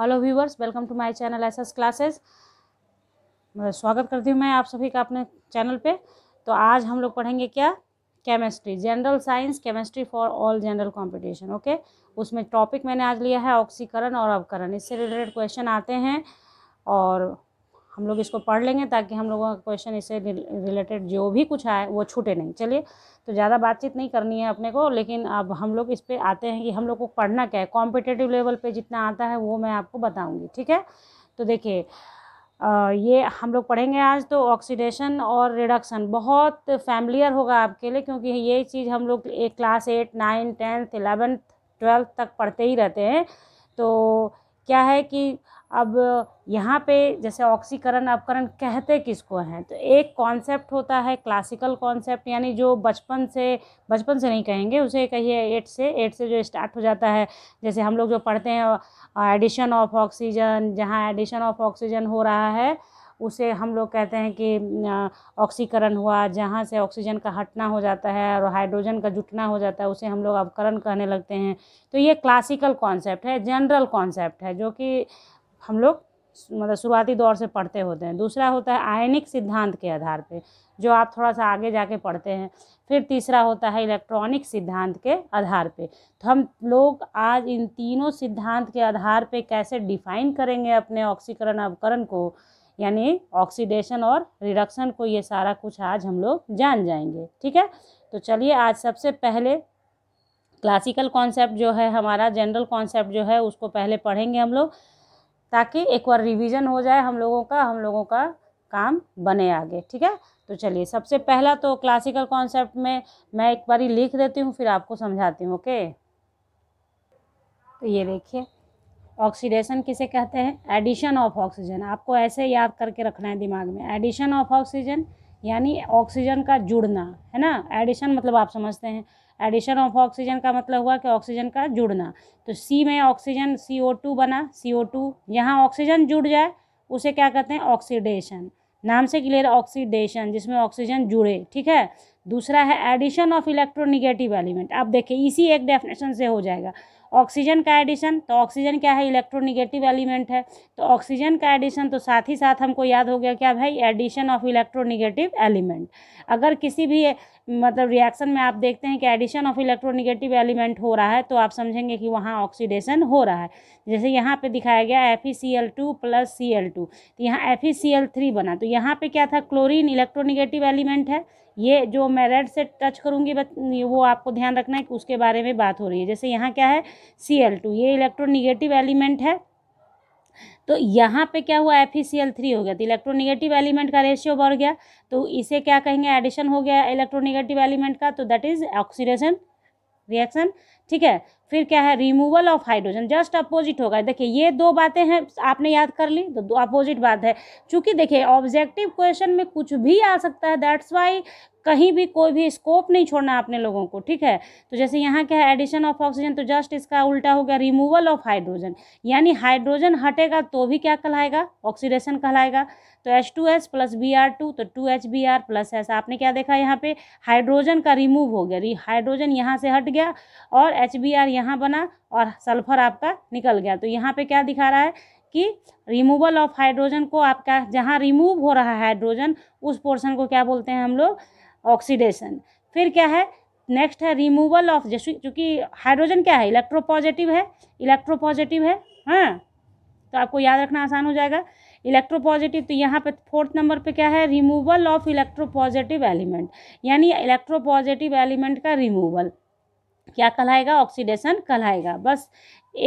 hello viewers welcome to my channel S S classes स्वागत करती हूँ मैं आप सभी का अपने चैनल पे तो आज हम लोग पढ़ेंगे क्या chemistry general science chemistry for all general competition okay उसमें टॉपिक मैंने आज लिया है ऑक्सीकरण और अवकरण इससे रिलेटेड क्वेश्चन आते हैं और हम लोग इसको पढ़ लेंगे ताकि हम लोगों का क्वेश्चन इससे रिलेटेड जो भी कुछ आए वो छूटे नहीं चलिए तो ज़्यादा बातचीत नहीं करनी है अपने को लेकिन अब हम लोग इस पर आते हैं कि हम लोग को पढ़ना क्या है कॉम्पिटेटिव लेवल पर जितना आता है वो मैं आपको बताऊँगी ठीक है तो देखिए ये हम लोग पढ़ेंगे आज तो ऑक्सीडेशन और रिडक्शन बहुत फैमिलियर होगा आपके लिए क्योंकि ये चीज़ हम लोग एक class eight nine tenth eleventh twelfth तक पढ़ते ही रहते हैं तो क्या है कि अब यहाँ पे जैसे ऑक्सीकरण अपकरण कहते किसको हैं तो एक कॉन्सेप्ट होता है क्लासिकल कॉन्सेप्ट यानी जो बचपन से बचपन से नहीं कहेंगे उसे कहिए एट से एट से जो स्टार्ट हो जाता है जैसे हम लोग जो पढ़ते हैं एडिशन ऑफ ऑक्सीजन जहाँ एडिशन ऑफ ऑक्सीजन हो रहा है उसे हम लोग कहते हैं कि ऑक्सीकरण हुआ जहाँ से ऑक्सीजन का हटना हो जाता है और हाइड्रोजन का जुटना हो जाता है उसे हम लोग अवकरण कहने लगते हैं तो ये क्लासिकल कॉन्सेप्ट है जनरल कॉन्सेप्ट है जो कि हम लोग मतलब शुरुआती दौर से पढ़ते होते हैं दूसरा होता है आयनिक सिद्धांत के आधार पे जो आप थोड़ा सा आगे जाके पढ़ते हैं फिर तीसरा होता है इलेक्ट्रॉनिक सिद्धांत के आधार पे तो हम लोग आज इन तीनों सिद्धांत के आधार पे कैसे डिफाइन करेंगे अपने ऑक्सीकरण अवकरण को यानी ऑक्सीडेशन और रिडक्शन को ये सारा कुछ आज हम लोग जान जाएंगे ठीक है तो चलिए आज सबसे पहले क्लासिकल कॉन्सेप्ट जो है हमारा जनरल कॉन्सेप्ट जो है उसको पहले पढ़ेंगे हम लोग ताकि एक बार रिवीजन हो जाए हम लोगों का हम लोगों का काम बने आगे ठीक है तो चलिए सबसे पहला तो क्लासिकल कॉन्सेप्ट में मैं एक बारी लिख देती हूँ फिर आपको समझाती हूँ ओके तो ये देखिए ऑक्सीडेशन किसे कहते हैं एडिशन ऑफ ऑक्सीजन आपको ऐसे याद करके रखना है दिमाग में एडिशन ऑफ ऑक्सीजन यानी ऑक्सीजन का जुड़ना है ना एडिशन मतलब आप समझते हैं एडिशन ऑफ ऑक्सीजन का मतलब हुआ कि ऑक्सीजन का जुड़ना तो सी में ऑक्सीजन सी ओ टू बना सी ओ टू यहाँ ऑक्सीजन जुड़ जाए उसे क्या कहते हैं ऑक्सीडेशन नाम से क्लियर ऑक्सीडेशन जिसमें ऑक्सीजन जुड़े ठीक है दूसरा है एडिशन ऑफ इलेक्ट्रोनिगेटिव एलिमेंट आप देखिए इसी एक डेफिनेशन से हो जाएगा ऑक्सीजन का एडिशन तो ऑक्सीजन क्या है इलेक्ट्रोनिगेटिव एलिमेंट है तो ऑक्सीजन का एडिशन तो साथ ही साथ हमको याद हो गया क्या भाई एडिशन ऑफ इलेक्ट्रोनिगेटिव एलिमेंट अगर किसी भी मतलब रिएक्शन में आप देखते हैं कि एडिशन ऑफ इलेक्ट्रोनिगेटिव एलिमेंट हो रहा है तो आप समझेंगे कि वहाँ ऑक्सीडेशन हो रहा है जैसे यहाँ पे दिखाया गया F E C L two plus C L two तो यहाँ F E C L three बना तो यहाँ पे क्या था क्लोरीन इलेक्ट्रोनिगेटिव एलिमेंट है ये जो मैं रेड से टच करूँगी वो आपको ध्यान रखना है कि उसके बारे में बात हो रही है जैसे यहाँ क्या है सी एल टू ये इलेक्ट्रोनिगेटिव एलिमेंट है तो यहाँ पे क्या हुआ एफ ई थ्री हो गया तो इलेक्ट्रोनिगेटिव एलिमेंट का रेशियो बढ़ गया तो इसे क्या कहेंगे एडिशन हो गया इलेक्ट्रोनिगेटिव एलिमेंट का तो दैट इज़ ऑक्सीडेशन रिएक्शन ठीक है फिर क्या है removal of hydrogen just opposite होगा देखिए ये दो बातें हैं आपने याद कर ली तो अपोजिट बात है चूंकि देखिए ऑब्जेक्टिव क्वेश्चन में कुछ भी आ सकता है दैट्स वाई कहीं भी कोई भी स्कोप नहीं छोड़ना अपने लोगों को ठीक है तो जैसे यहाँ क्या है एडिशन ऑफ ऑक्सीजन तो जस्ट इसका उल्टा हो गया रिमूवल ऑफ हाइड्रोजन यानी हाइड्रोजन हटेगा तो भी क्या कहलाएगा ऑक्सीडेशन कहलाएगा तो H two S plus B R two तो two H B R plus S आपने क्या देखा यहाँ पे हाइड्रोजन का रिमूव हो गया हाइड्रोजन यहाँ से हट गया और एच बी आर यहाँ बना और सल्फर आपका निकल गया तो यहाँ पे क्या दिखा रहा है कि रिमूवल ऑफ हाइड्रोजन को आपका जहाँ रिमूव हो रहा है हाइड्रोजन उस पोर्शन को क्या बोलते हैं हम लोग ऑक्सीडेशन फिर क्या है नेक्स्ट है रिमूवल ऑफ जैसे चूँकि हाइड्रोजन क्या है इलेक्ट्रोपॉजिटिव है इलेक्ट्रोपॉजिटिव है हाँ तो आपको याद रखना आसान हो जाएगा इलेक्ट्रोपॉजिटिव तो यहाँ पे फोर्थ नंबर पे क्या है रिमूवल ऑफ इलेक्ट्रोपॉजिटिव एलिमेंट यानी इलेक्ट्रोपॉजिटिव एलिमेंट का रिमूवल क्या कहलाएगा ऑक्सीडेशन कहलाएगा बस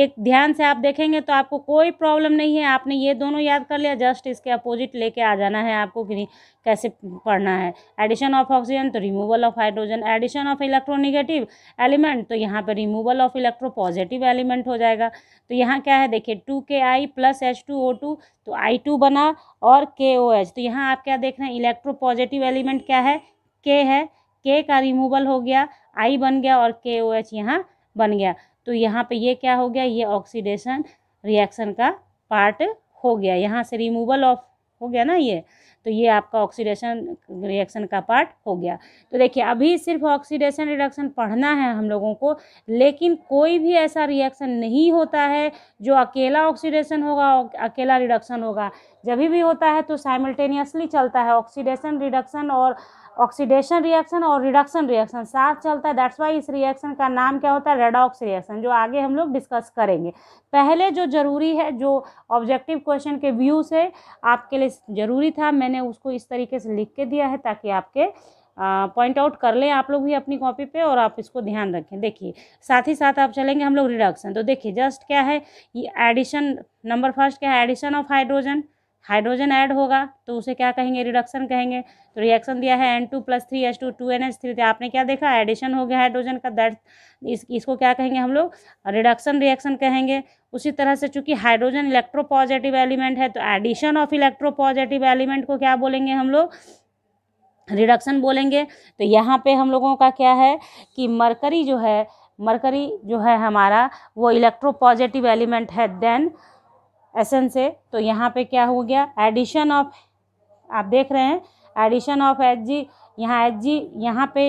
एक ध्यान से आप देखेंगे तो आपको कोई प्रॉब्लम नहीं है आपने ये दोनों याद कर लिया जस्ट इसके अपोजिट लेके आ जाना है आपको कि कैसे पढ़ना है एडिशन ऑफ ऑक्सीजन तो removal of hydrogen addition of electronegative element तो यहाँ पर removal of electropositive element हो जाएगा तो यहाँ क्या है देखिए two K I plus H two O two तो आई टू बना और के ओ एच तो यहाँ आप क्या देख रहे हैं इलेक्ट्रो पॉजिटिव एलिमेंट क्या है के है के का रिमूवल हो गया आई बन गया और के ओ एच यहाँ बन गया तो यहाँ पे ये क्या हो गया ये ऑक्सीडेशन रिएक्शन का पार्ट हो गया यहाँ से रिमूवल ऑफ हो गया ना ये तो ये आपका ऑक्सीडेशन रिएक्शन का पार्ट हो गया तो देखिए अभी सिर्फ ऑक्सीडेशन रिडक्शन पढ़ना है हम लोगों को लेकिन कोई भी ऐसा रिएक्शन नहीं होता है जो अकेला ऑक्सीडेशन होगा अकेला रिडक्शन होगा जब भी होता है तो साइमल्टेनियसली चलता है ऑक्सीडेशन रिडक्शन और ऑक्सीडेशन रिएक्शन और रिडक्शन रिएक्शन साथ चलता है दैट्स वाई इस रिएक्शन का नाम क्या होता है रेडॉक्स रिएक्शन जो आगे हम लोग डिस्कस करेंगे पहले जो ज़रूरी है जो ऑब्जेक्टिव क्वेश्चन के व्यू से आपके लिए ज़रूरी था मैंने उसको इस तरीके से लिख के दिया है ताकि आपके पॉइंट आउट कर लें आप लोग भी अपनी कॉपी पे और आप इसको ध्यान रखें देखिए साथ ही साथ आप चलेंगे हम लोग रिडक्शन तो देखिए जस्ट क्या है ये एडिशन नंबर फर्स्ट क्या है addition of hydrogen hydrogen add होगा तो उसे क्या कहेंगे रिडक्शन कहेंगे तो रिएक्शन दिया है N two plus three H two two N H three तो आपने क्या देखा एडिशन हो गया हाइड्रोजन का दैट इस इसको क्या कहेंगे हम लोग रिडक्शन रिएक्शन कहेंगे उसी तरह से चूंकि हाइड्रोजन इलेक्ट्रोपॉजिटिव एलिमेंट है तो एडिशन ऑफ इलेक्ट्रोपॉजिटिव एलिमेंट को क्या बोलेंगे हम लोग रिडक्शन बोलेंगे तो यहाँ पे हम लोगों का क्या है कि मरकरी जो है मरकरी जो है हमारा वो इलेक्ट्रोपॉजिटिव एलिमेंट है देन एसेंस है तो यहाँ पे क्या हो गया एडिशन ऑफ आप देख रहे हैं एडिशन ऑफ एच जी यहाँ एच जी यहाँ पे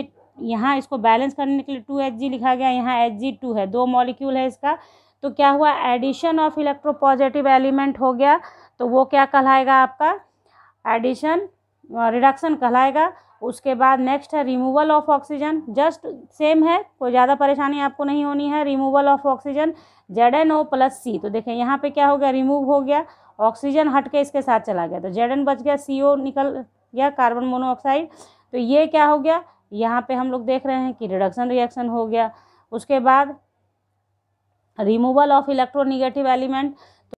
यहाँ इसको बैलेंस करने के लिए टू एच जी लिखा गया यहाँ एच जी टू है दो मॉलिक्यूल है इसका तो क्या हुआ एडिशन ऑफ इलेक्ट्रोपॉजिटिव एलिमेंट हो गया तो वो क्या कहलाएगा आपका एडिशन रिडक्शन कहलाएगा उसके बाद नेक्स्ट है removal of oxygen just same है कोई ज़्यादा परेशानी आपको नहीं होनी है removal of oxygen Z N O plus C तो देखें यहाँ पे क्या हो गया रिमूव हो गया ऑक्सीजन हट के इसके साथ चला गया तो जेड एन बच गया सी ओ निकल गया कार्बन मोनोऑक्साइड तो ये क्या हो गया यहाँ पे हम लोग देख रहे हैं कि रिडक्शन रिएक्शन हो गया उसके बाद रिमूवल ऑफ इलेक्ट्रोनिगेटिव एलिमेंट तो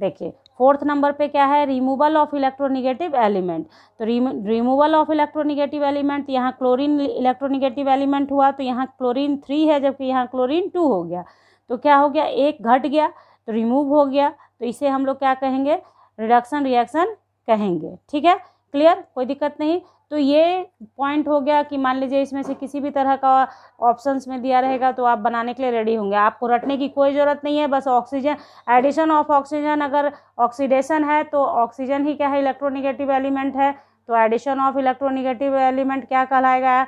देखिए फोर्थ नंबर पे क्या है रिमूवल ऑफ इलेक्ट्रोनिगेटिव एलिमेंट तो रिमूवल ऑफ इलेक्ट्रोनिगेटिव एलिमेंट यहाँ क्लोरीन इलेक्ट्रोनिगेटिव एलिमेंट हुआ तो यहाँ क्लोरीन थ्री है जबकि यहाँ क्लोरीन टू हो गया तो क्या हो गया एक घट गया तो रिमूव हो गया तो इसे हम लोग क्या कहेंगे रिडक्शन रिएक्शन कहेंगे ठीक है क्लियर कोई दिक्कत नहीं तो ये पॉइंट हो गया कि मान लीजिए इसमें से किसी भी तरह का ऑप्शंस में दिया रहेगा तो आप बनाने के लिए रेडी होंगे आपको रटने की कोई ज़रूरत नहीं है बस ऑक्सीजन एडिशन ऑफ ऑक्सीजन अगर ऑक्सीडेशन है तो ऑक्सीजन ही क्या है इलेक्ट्रोनिगेटिव एलिमेंट है तो एडिशन ऑफ इलेक्ट्रोनिगेटिव एलिमेंट क्या कहलाएगा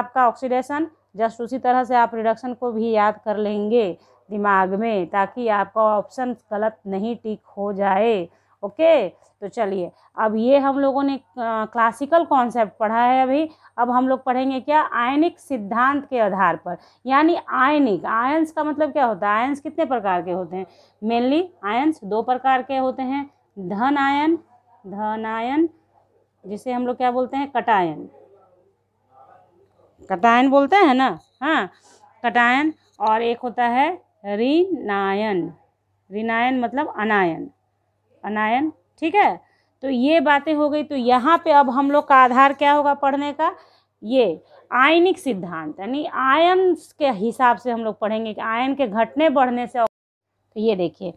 आपका ऑक्सीडेशन जस्ट उसी तरह से आप रिडक्शन को भी याद कर लेंगे दिमाग में ताकि आपका ऑप्शन गलत नहीं टिक हो जाए ओके तो चलिए अब ये हम लोगों ने क्लासिकल कॉन्सेप्ट पढ़ा है अभी अब हम लोग पढ़ेंगे क्या आयनिक सिद्धांत के आधार पर यानी आयनिक आयंस का मतलब क्या होता है आयंस कितने प्रकार के होते हैं मेनली आयंस दो प्रकार के होते हैं धन आयन धन आयन जिसे हम लोग क्या बोलते हैं कटायन कटायन बोलते हैं ना हाँ कटायन और एक होता है रिनायन रिनायन मतलब अनायन अनायन ठीक है तो ये बातें हो गई तो यहाँ पे अब हम लोग का आधार क्या होगा पढ़ने का ये आयनिक सिद्धांत यानी आयन के हिसाब से हम लोग पढ़ेंगे कि आयन के घटने बढ़ने से तो ये देखिए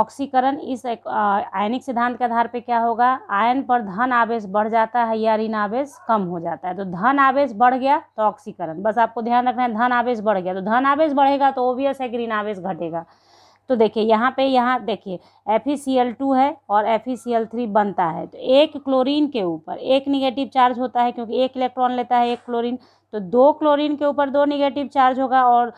ऑक्सीकरण इस एक आयनिक सिद्धांत के आधार पे क्या होगा आयन पर धन आवेश बढ़ जाता है या ऋण आवेश कम हो जाता है तो धन आवेश बढ़ गया तो ऑक्सीकरण बस आपको ध्यान रखना है धन आवेश बढ़ गया तो धन आवेश बढ़ेगा तो ओबियस है कि ऋण आवेश घटेगा तो देखिए यहाँ पे यहाँ देखिए एफ टू e है और एफ थ्री e बनता है तो एक क्लोरीन के ऊपर एक निगेटिव चार्ज होता है क्योंकि एक इलेक्ट्रॉन लेता है एक क्लोरीन तो दो क्लोरीन के ऊपर दो निगेटिव चार्ज होगा और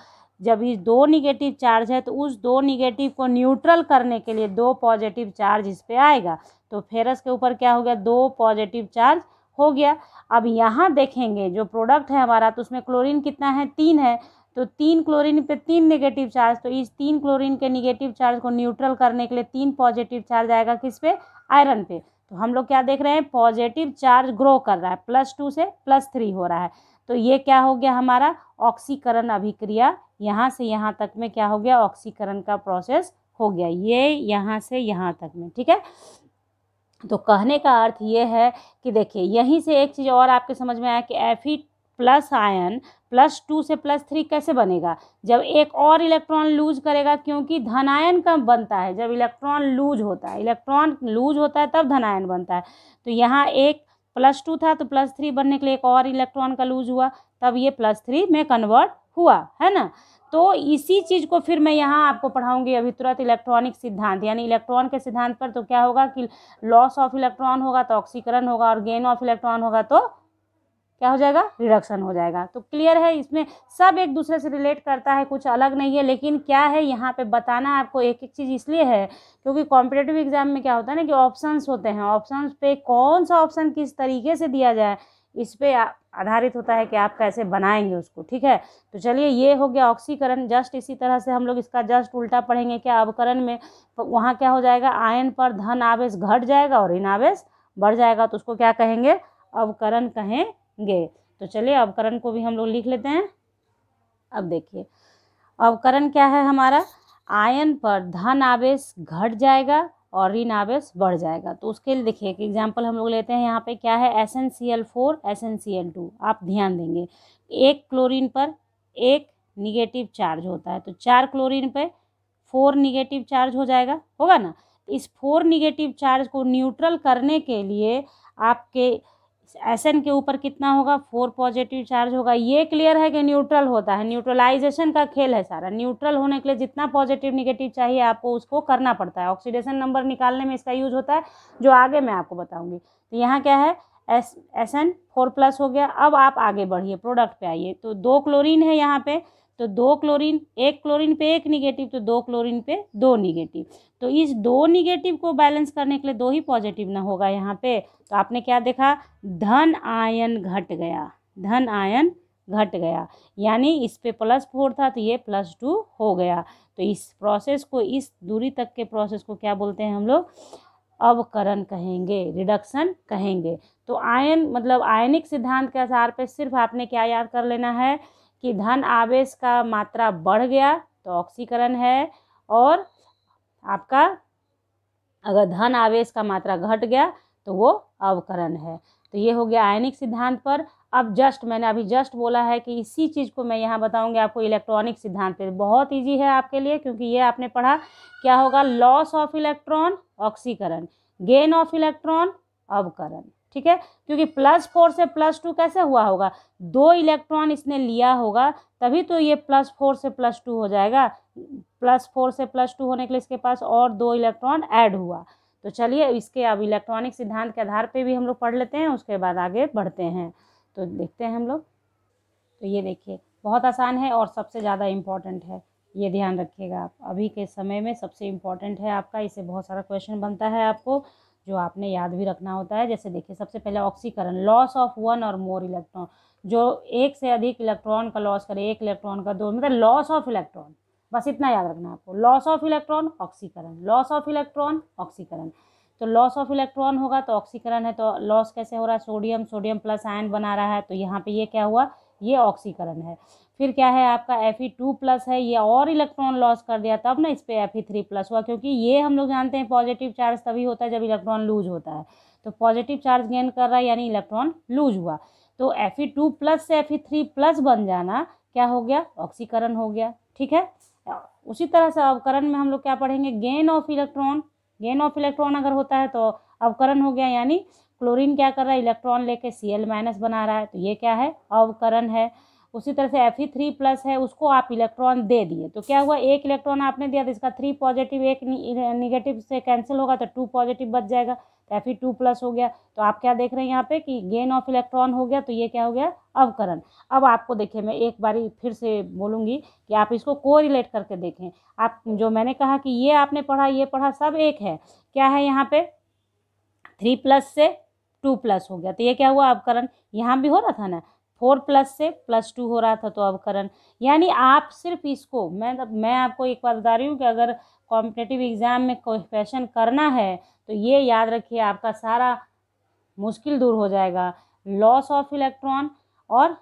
जब ये दो निगेटिव चार्ज है तो उस दो निगेटिव को न्यूट्रल करने के लिए दो पॉजिटिव चार्ज इस पर आएगा तो फेरस के ऊपर क्या हो गया दो पॉजिटिव चार्ज हो गया अब यहाँ देखेंगे जो प्रोडक्ट है हमारा तो उसमें क्लोरीन कितना है तीन है तो तीन क्लोरीन पे तीन नेगेटिव चार्ज तो इस तीन क्लोरीन के नेगेटिव चार्ज को न्यूट्रल करने के लिए तीन पॉजिटिव चार्ज आएगा किस पे आयरन पे तो हम लोग क्या देख रहे हैं पॉजिटिव चार्ज ग्रो कर रहा है प्लस टू से प्लस थ्री हो रहा है तो ये क्या हो गया हमारा ऑक्सीकरण अभिक्रिया यहाँ से यहाँ तक में क्या हो गया ऑक्सीकरण का प्रोसेस हो गया ये यहाँ से यहाँ तक में ठीक है तो कहने का अर्थ ये है कि देखिए यहीं से एक चीज़ और आपके समझ में आया कि F E plus ion plus two से प्लस थ्री कैसे बनेगा जब एक और इलेक्ट्रॉन लूज करेगा क्योंकि धनायन कब बनता है जब इलेक्ट्रॉन लूज होता है इलेक्ट्रॉन लूज होता है तब धनायन बनता है तो यहाँ एक प्लस टू था तो प्लस थ्री बनने के लिए एक और इलेक्ट्रॉन का लूज हुआ तब ये प्लस थ्री में कन्वर्ट हुआ है ना तो इसी चीज़ को फिर मैं यहाँ आपको पढ़ाऊंगी अभी तुरंत इलेक्ट्रॉनिक सिद्धांत यानी इलेक्ट्रॉन के सिद्धांत पर तो क्या होगा कि लॉस ऑफ इलेक्ट्रॉन होगा तो ऑक्सीकरण होगा और गेन ऑफ इलेक्ट्रॉन होगा तो क्या हो जाएगा रिडक्शन हो जाएगा तो क्लियर है इसमें सब एक दूसरे से रिलेट करता है कुछ अलग नहीं है लेकिन क्या है यहाँ पे बताना आपको एक एक चीज़ इसलिए है क्योंकि कॉम्पिटेटिव एग्जाम में क्या होता है ना कि ऑप्शंस होते हैं ऑप्शंस पे कौन सा ऑप्शन किस तरीके से दिया जाए इस पर आधारित होता है कि आप कैसे बनाएंगे उसको ठीक है तो चलिए ये हो गया ऑक्सीकरण जस्ट इसी तरह से हम लोग इसका जस्ट उल्टा पढ़ेंगे क्या अवकरण में तो वहाँ क्या हो जाएगा आयन पर धन आवेश घट जाएगा और इन आवेश बढ़ जाएगा तो उसको क्या कहेंगे अवकरण कहें गए तो चलिए अवकरण को भी हम लोग लिख लेते हैं अब देखिए अवकरण क्या है हमारा आयन पर धन आवेश घट जाएगा और ऋण आवेश बढ़ जाएगा तो उसके लिए देखिए एक एग्जाम्पल हम लोग लेते हैं यहाँ पे क्या है S N C L four S N C L two आप ध्यान देंगे एक क्लोरीन पर एक निगेटिव चार्ज होता है तो चार क्लोरीन पर फोर निगेटिव चार्ज हो जाएगा होगा ना इस फोर निगेटिव चार्ज को न्यूट्रल करने के लिए आपके एस के ऊपर कितना होगा फोर पॉजिटिव चार्ज होगा ये क्लियर है कि न्यूट्रल होता है न्यूट्रलाइजेशन का खेल है सारा न्यूट्रल होने के लिए जितना पॉजिटिव निगेटिव चाहिए आपको उसको करना पड़ता है ऑक्सीडेशन नंबर निकालने में इसका यूज होता है जो आगे मैं आपको बताऊँगी तो यहाँ क्या है S S N four plus हो गया अब आप आगे बढ़िए प्रोडक्ट पे आइए तो दो क्लोरीन है यहाँ पे तो दो क्लोरीन एक क्लोरीन पे एक निगेटिव तो दो क्लोरीन पे दो निगेटिव तो इस दो निगेटिव को बैलेंस करने के लिए दो ही पॉजिटिव ना होगा यहाँ पे तो आपने क्या देखा धन आयन घट गया धन आयन घट गया यानी इस पे प्लस फोर था तो ये प्लस टू हो गया तो इस प्रोसेस को इस दूरी तक के प्रोसेस को क्या बोलते हैं हम लोग अवकरण कहेंगे रिडक्शन कहेंगे तो आयन मतलब आयनिक सिद्धांत के आधार पर सिर्फ आपने क्या याद कर लेना है कि धन आवेश का मात्रा बढ़ गया तो ऑक्सीकरण है और आपका अगर धन आवेश का मात्रा घट गया तो वो अवकरण है तो ये हो गया आयनिक सिद्धांत पर अब जस्ट मैंने अभी जस्ट बोला है कि इसी चीज़ को मैं यहाँ बताऊँगी आपको इलेक्ट्रॉनिक सिद्धांत पर बहुत इजी है आपके लिए क्योंकि ये आपने पढ़ा क्या होगा लॉस ऑफ इलेक्ट्रॉन ऑक्सीकरण गेन ऑफ इलेक्ट्रॉन अवकरण ठीक है क्योंकि प्लस फोर से प्लस टू कैसे हुआ होगा दो इलेक्ट्रॉन इसने लिया होगा तभी तो ये प्लस फोर से प्लस टू हो जाएगा प्लस फोर से प्लस टू होने के लिए इसके पास और दो इलेक्ट्रॉन ऐड हुआ तो चलिए इसके अब इलेक्ट्रॉनिक सिद्धांत के आधार पे भी हम लोग पढ़ लेते हैं उसके बाद आगे बढ़ते हैं तो देखते हैं हम लोग तो ये देखिए बहुत आसान है और सबसे ज़्यादा इम्पॉर्टेंट है ये ध्यान रखिएगा आप अभी के समय में सबसे इम्पॉर्टेंट है आपका इसे बहुत सारा क्वेश्चन बनता है आपको जो आपने याद भी रखना होता है जैसे देखिए सबसे पहले ऑक्सीकरण लॉस ऑफ वन और मोर इलेक्ट्रॉन जो एक से अधिक इलेक्ट्रॉन का लॉस करे एक इलेक्ट्रॉन का दो मतलब लॉस ऑफ इलेक्ट्रॉन बस इतना याद रखना है आपको लॉस ऑफ इलेक्ट्रॉन ऑक्सीकरण लॉस ऑफ इलेक्ट्रॉन ऑक्सीकरण तो लॉस ऑफ इलेक्ट्रॉन होगा तो ऑक्सीकरण है तो लॉस कैसे हो रहा है सोडियम सोडियम प्लस आयन बना रहा है तो यहाँ पे ये क्या हुआ ये ऑक्सीकरण है फिर क्या है आपका एफ ई टू प्लस है ये और इलेक्ट्रॉन लॉस कर दिया तब ना इस पर एफ ई थ्री प्लस हुआ क्योंकि ये हम लोग जानते हैं पॉजिटिव चार्ज तभी होता है जब इलेक्ट्रॉन लूज होता है तो पॉजिटिव चार्ज गेन कर रहा है यानी इलेक्ट्रॉन लूज हुआ तो एफ ई टू प्लस से एफ ई थ्री प्लस बन जाना क्या हो गया ऑक्सीकरण हो गया ठीक है उसी तरह से अवकरण में हम लोग क्या पढ़ेंगे gain of electron gain of electron अगर होता है तो अवकरण हो गया यानी क्लोरीन क्या कर रहा है इलेक्ट्रॉन लेके सी एल माइनस बना रहा है तो ये क्या है अवकरण है उसी तरह से एफ ई थ्री प्लस है उसको आप इलेक्ट्रॉन दे दिए तो क्या हुआ एक इलेक्ट्रॉन आपने दिया तो इसका थ्री पॉजिटिव एक निगेटिव से कैंसिल होगा तो टू पॉजिटिव बच जाएगा तो एफ ई टू प्लस हो गया तो आप क्या देख रहे हैं यहाँ पे कि गेन ऑफ इलेक्ट्रॉन हो गया तो ये क्या हो गया अवकरण अब आपको देखिए मैं एक बारी फिर से बोलूँगी कि आप इसको को रिलेट करके देखें आप जो मैंने कहा कि ये आपने पढ़ा ये पढ़ा सब एक है क्या है यहाँ पे थ्री प्लस से टू प्लस हो गया तो ये क्या हुआ अवकरण यहाँ भी हो रहा था ना फोर प्लस से प्लस टू हो रहा था तो अवकरण यानी आप सिर्फ इसको मैं मैं आपको एक बात बता रही हूँ कि अगर कॉम्पिटेटिव एग्ज़ाम में क्वेश्चन करना है तो ये याद रखिए आपका सारा मुश्किल दूर हो जाएगा लॉस ऑफ इलेक्ट्रॉन और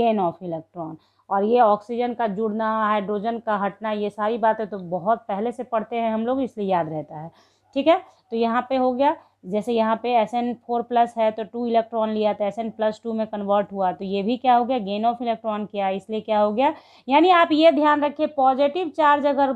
गेन ऑफ इलेक्ट्रॉन और ये ऑक्सीजन का जुड़ना हाइड्रोजन का हटना ये सारी बातें तो बहुत पहले से पढ़ते हैं हम लोग इसलिए याद रहता है ठीक है तो यहाँ पे हो गया जैसे यहाँ पे एस एन फोर प्लस है तो टू इलेक्ट्रॉन लिया तो एस एन प्लस टू में कन्वर्ट हुआ तो ये भी क्या हो गया गेन ऑफ इलेक्ट्रॉन किया इसलिए क्या हो गया यानी आप ये ध्यान रखिए पॉजिटिव चार्ज अगर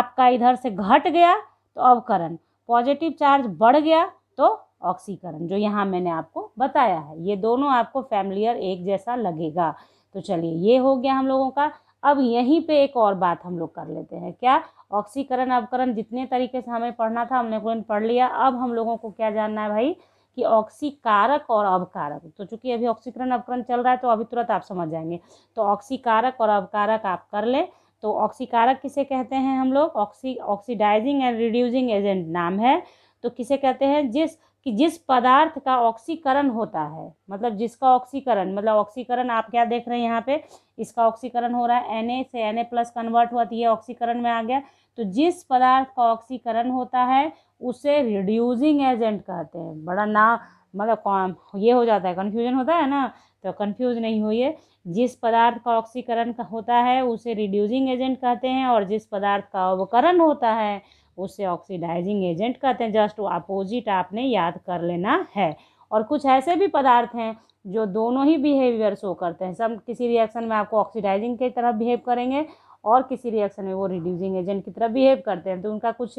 आपका इधर से घट गया तो अवकरण पॉजिटिव चार्ज बढ़ गया तो ऑक्सीकरण जो यहाँ मैंने आपको बताया है ये दोनों आपको फैमिलियर एक जैसा लगेगा तो चलिए ये हो गया हम लोगों का अब यहीं पे एक और बात हम लोग कर लेते हैं क्या ऑक्सीकरण अवकरण जितने तरीके से हमें पढ़ना था हमने को पढ़ लिया अब हम लोगों को क्या जानना है भाई कि ऑक्सीकारक और अवकारक तो चूंकि अभी ऑक्सीकरण अवकरण चल रहा है तो अभी तुरंत आप समझ जाएंगे तो ऑक्सीकारक और अवकारक आप कर लें तो ऑक्सीकारक किसे कहते हैं हम लोग oxy oxidising and reducing agent नाम है तो किसे कहते हैं जिस कि जिस पदार्थ का ऑक्सीकरण होता है मतलब जिसका ऑक्सीकरण मतलब ऑक्सीकरण आप क्या देख रहे हैं यहाँ पे इसका ऑक्सीकरण हो रहा है एन से एन प्लस कन्वर्ट हुआ तो ये ऑक्सीकरण में आ गया तो जिस पदार्थ का ऑक्सीकरण होता है उसे रिड्यूजिंग एजेंट कहते हैं बड़ा ना मतलब ये हो जाता है कन्फ्यूजन होता है ना तो कन्फ्यूज नहीं होइए जिस पदार्थ का ऑक्सीकरण होता है उसे रिड्यूजिंग एजेंट कहते हैं और जिस पदार्थ का अवकरण होता है उसे ऑक्सीडाइजिंग एजेंट कहते हैं जस्ट अपोजिट आपने याद कर लेना है और कुछ ऐसे भी पदार्थ हैं जो दोनों ही बिहेवियर शो करते हैं सब किसी रिएक्शन में आपको ऑक्सीडाइजिंग की तरफ बिहेव करेंगे और किसी रिएक्शन में वो रिड्यूसिंग एजेंट की तरफ बिहेव करते हैं तो उनका कुछ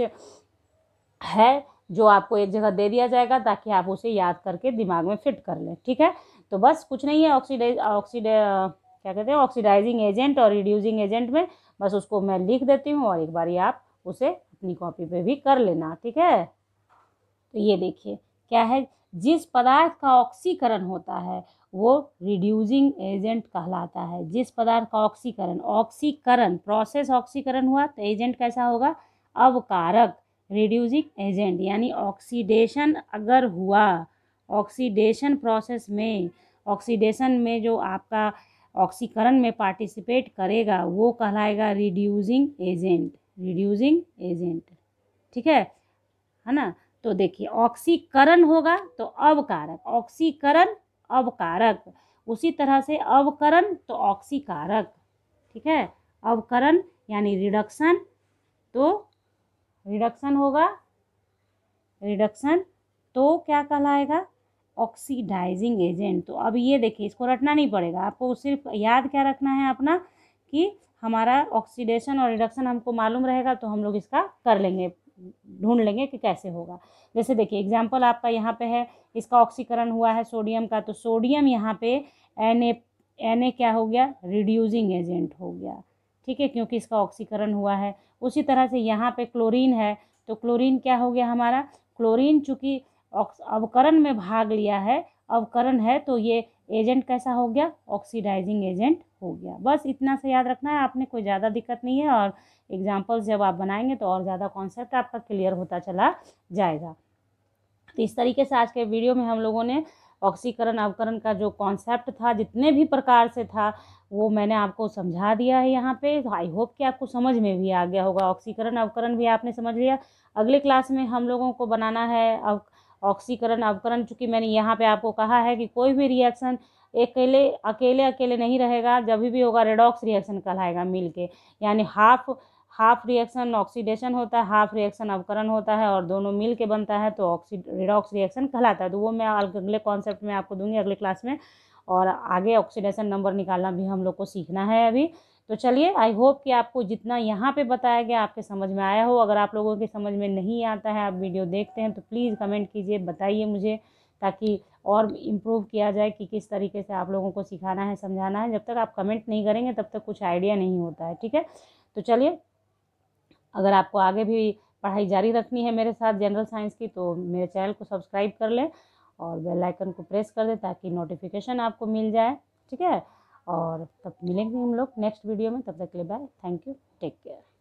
है जो आपको एक जगह दे दिया जाएगा ताकि आप उसे याद करके दिमाग में फिट कर लें ठीक है तो बस कुछ नहीं है ऑक्सीडाइज ऑक्सीड क्या कहते हैं ऑक्सीडाइजिंग एजेंट और रिड्यूसिंग एजेंट में बस उसको मैं लिख देती हूँ और एक बार आप उसे अपनी कॉपी पे भी कर लेना ठीक है तो ये देखिए क्या है जिस पदार्थ का ऑक्सीकरण होता है वो रिड्यूजिंग एजेंट कहलाता है जिस पदार्थ का ऑक्सीकरण ऑक्सीकरण प्रोसेस ऑक्सीकरण हुआ तो एजेंट कैसा होगा अवकारक रिड्यूजिंग एजेंट यानी ऑक्सीडेशन अगर हुआ ऑक्सीडेशन प्रोसेस में ऑक्सीडेशन में जो आपका ऑक्सीकरण में पार्टिसिपेट करेगा वो कहलाएगा रिड्यूजिंग एजेंट रिड्यूजिंग एजेंट ठीक है है ना तो देखिए ऑक्सीकरण होगा तो अवकारक ऑक्सीकरण अवकारक उसी तरह से अवकरण तो ऑक्सीकारक ठीक है अवकरण यानी रिडक्शन तो रिडक्शन होगा रिडक्शन तो क्या कहलाएगा ऑक्सीडाइजिंग एजेंट तो अब ये देखिए इसको रटना नहीं पड़ेगा आपको सिर्फ याद क्या रखना है अपना कि हमारा ऑक्सीडेशन और रिडक्शन हमको मालूम रहेगा तो हम लोग इसका कर लेंगे ढूंढ लेंगे कि कैसे होगा जैसे देखिए एग्जाम्पल आपका यहाँ पे है इसका ऑक्सीकरण हुआ है सोडियम का तो सोडियम यहाँ पे एन ए एन ए क्या हो गया रिड्यूजिंग एजेंट हो गया ठीक है क्योंकि इसका ऑक्सीकरण हुआ है उसी तरह से यहाँ पे क्लोरीन है तो क्लोरीन क्या हो गया हमारा क्लोरीन चूँकि अवकरण में भाग लिया है अवकरण है तो ये एजेंट कैसा हो गया ऑक्सीडाइजिंग एजेंट हो गया बस इतना सा याद रखना है आपने कोई ज़्यादा दिक्कत नहीं है और एग्जाम्पल्स जब आप बनाएंगे तो और ज़्यादा कॉन्सेप्ट आपका क्लियर होता चला जाएगा तो इस तरीके से आज के वीडियो में हम लोगों ने ऑक्सीकरण अवकरण का जो कॉन्सेप्ट था जितने भी प्रकार से था वो मैंने आपको समझा दिया है यहाँ पे तो आई होप कि आपको समझ में भी आ गया होगा ऑक्सीकरण अवकरण भी आपने समझ लिया अगले क्लास में हम लोगों को बनाना है ऑक्सीकरण अवकरण चूँकि मैंने यहाँ पे आपको कहा है कि कोई भी रिएक्शन अकेले अकेले अकेले नहीं रहेगा जब भी होगा रेडॉक्स रिएक्शन कहलाएगा मिल के यानी हाफ हाफ रिएक्शन ऑक्सीडेशन होता है हाफ रिएक्शन अवकरण होता है और दोनों मिल के बनता है तो ऑक्सी रिडॉक्स रिएक्शन कहलाता है तो वो मैं अगले कॉन्सेप्ट में आपको दूंगी अगले क्लास में और आगे ऑक्सीडेशन नंबर निकालना भी हम लोग को सीखना है अभी तो चलिए आई होप कि आपको जितना यहाँ पे बताया गया आपके समझ में आया हो अगर आप लोगों के समझ में नहीं आता है आप वीडियो देखते हैं तो प्लीज़ कमेंट कीजिए बताइए मुझे ताकि और इम्प्रूव किया जाए कि किस तरीके से आप लोगों को सिखाना है समझाना है जब तक आप कमेंट नहीं करेंगे तब तक कुछ आइडिया नहीं होता है ठीक है तो चलिए अगर आपको आगे भी पढ़ाई जारी रखनी है मेरे साथ जनरल साइंस की तो मेरे चैनल को सब्सक्राइब कर लें और बेल आइकन को प्रेस कर दें ताकि नोटिफिकेशन आपको मिल जाए ठीक है और तब मिलेंगे हम लोग नेक्स्ट वीडियो में तब तक के लिए bye thank you take care